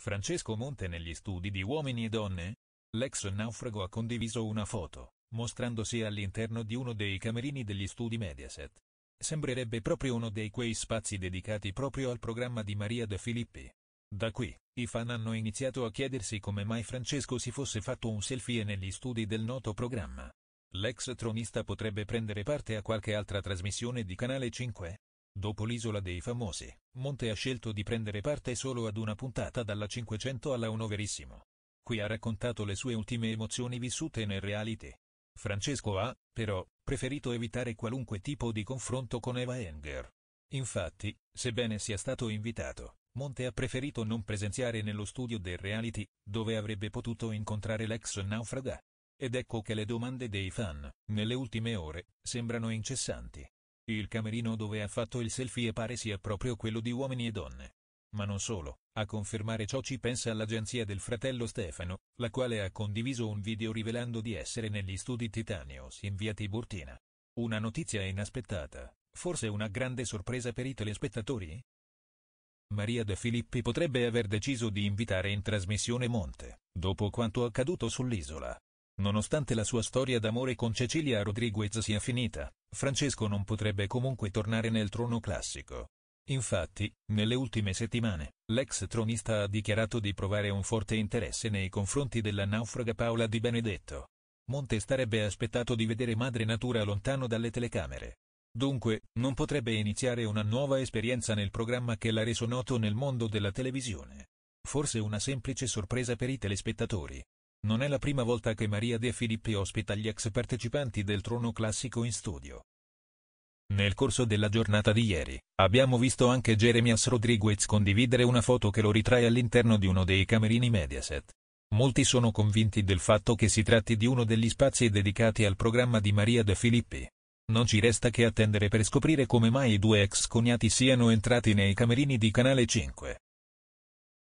Francesco Monte negli studi di Uomini e Donne? L'ex naufrago ha condiviso una foto, mostrandosi all'interno di uno dei camerini degli studi Mediaset. Sembrerebbe proprio uno dei quei spazi dedicati proprio al programma di Maria De Filippi. Da qui, i fan hanno iniziato a chiedersi come mai Francesco si fosse fatto un selfie negli studi del noto programma. L'ex tronista potrebbe prendere parte a qualche altra trasmissione di Canale 5? Dopo l'Isola dei Famosi, Monte ha scelto di prendere parte solo ad una puntata dalla 500 alla 1 Verissimo. Qui ha raccontato le sue ultime emozioni vissute nel reality. Francesco ha, però, preferito evitare qualunque tipo di confronto con Eva Enger. Infatti, sebbene sia stato invitato, Monte ha preferito non presenziare nello studio del reality, dove avrebbe potuto incontrare l'ex naufraga. Ed ecco che le domande dei fan, nelle ultime ore, sembrano incessanti. Il camerino dove ha fatto il selfie pare sia proprio quello di uomini e donne. Ma non solo, a confermare ciò ci pensa l'agenzia del fratello Stefano, la quale ha condiviso un video rivelando di essere negli studi Titanios in via Tiburtina. Una notizia inaspettata, forse una grande sorpresa per i telespettatori? Maria De Filippi potrebbe aver deciso di invitare in trasmissione Monte, dopo quanto accaduto sull'isola, Nonostante la sua storia d'amore con Cecilia Rodriguez sia finita, Francesco non potrebbe comunque tornare nel trono classico. Infatti, nelle ultime settimane, l'ex tronista ha dichiarato di provare un forte interesse nei confronti della naufraga Paola Di Benedetto. Monte starebbe aspettato di vedere Madre Natura lontano dalle telecamere. Dunque, non potrebbe iniziare una nuova esperienza nel programma che l'ha reso noto nel mondo della televisione. Forse una semplice sorpresa per i telespettatori, non è la prima volta che Maria De Filippi ospita gli ex partecipanti del Trono Classico in studio. Nel corso della giornata di ieri, abbiamo visto anche Jeremias Rodriguez condividere una foto che lo ritrae all'interno di uno dei camerini Mediaset. Molti sono convinti del fatto che si tratti di uno degli spazi dedicati al programma di Maria De Filippi. Non ci resta che attendere per scoprire come mai i due ex cognati siano entrati nei camerini di Canale 5.